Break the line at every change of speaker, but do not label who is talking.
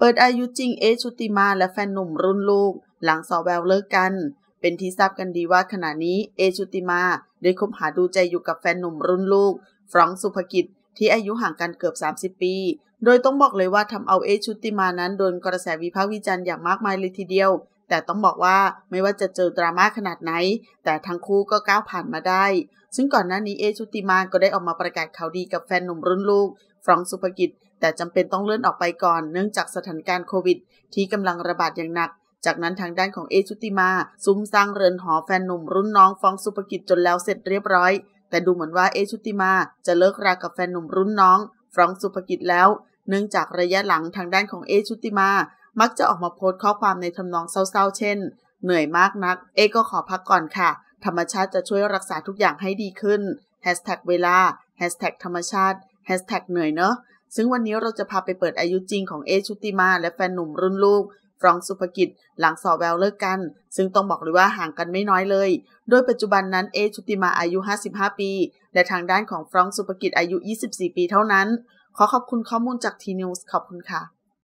เปิดอายุจริงเอชุติมาและแฟนหนุ่มรุ่นลูก หลังสอแววเลิกกัน เป็นที่ทราบกันดีว่าขณะนี้เอชุติมา ได้คบหาดูใจอยู่กับแฟนหนุ่มรุ่นลูก ฟรองสุภกิจที่อายุห่างกันเกือบ 30 ปี โดยต้องบอกเลยว่าทำเอาเอชุติมานั้นโดนกระแสวิพากษ์วิจารณ์อย่างมากมายเลยทีเดียว แต่ต้องบอกว่าไม่ว่าจะเจอดราม่าขนาดไหน แต่ทั้งคู่ก็ก้าวผ่านมาได้ซึ่งก่อนหน้านี้เอชุติมาก็ได้ออกมาประกาศข่าวดีกับแฟนหนุ่มรุ่นลูก ฟรองสุภกิจแต่จำเป็นต้องเลื่อนออกไปก่อน เนื่องจากสถานการณ์โควิด ที่กำลังระบาดอย่างหนัก จากนั้นทางด้านของเอชุติมา ซุ้มสร้างเรือนหอแฟนหนุ่มรุ่นน้องฟ้องสุภกิจจนแล้วเสร็จเรียบร้อย แต่ดูเหมือนว่าเอชุติมาจะเลิกรากับแฟนหนุ่มรุ่นน้อง ฟ้องสุภกิจแล้วเนื่องจากระยะหลังทางด้านของเอชุติมา มักจะออกมาโพสต์ข้อความในทำนองเศร้าๆ เช่น เหนื่อยมากนัก เอก็ขอพักก่อนค่ะ ธรรมชาติจะช่วยรักษาทุกอย่างให้ดีขึ้น เวลา ธรรมชาติ เหนื่อยเนอะซึ่งวันนี้เราจะพาไปเปิดอายุจริงของเอชุติมาและแฟนหนุ่มรุ่นลูกฟรองสุภกิจหลังสอบแววเลิกกัน ซึ่งต้องบอกเลยว่าห่างกันไม่น้อยเลย โดยปัจจุบันนั้นเอชุติมาอายุ 55 ปีและทางด้านของฟรองสุภกิจอายุ 24 ปีเท่านั้น ขอขอบคุณข้อมูลจากทีนิวส์ขอบคุณค่ะ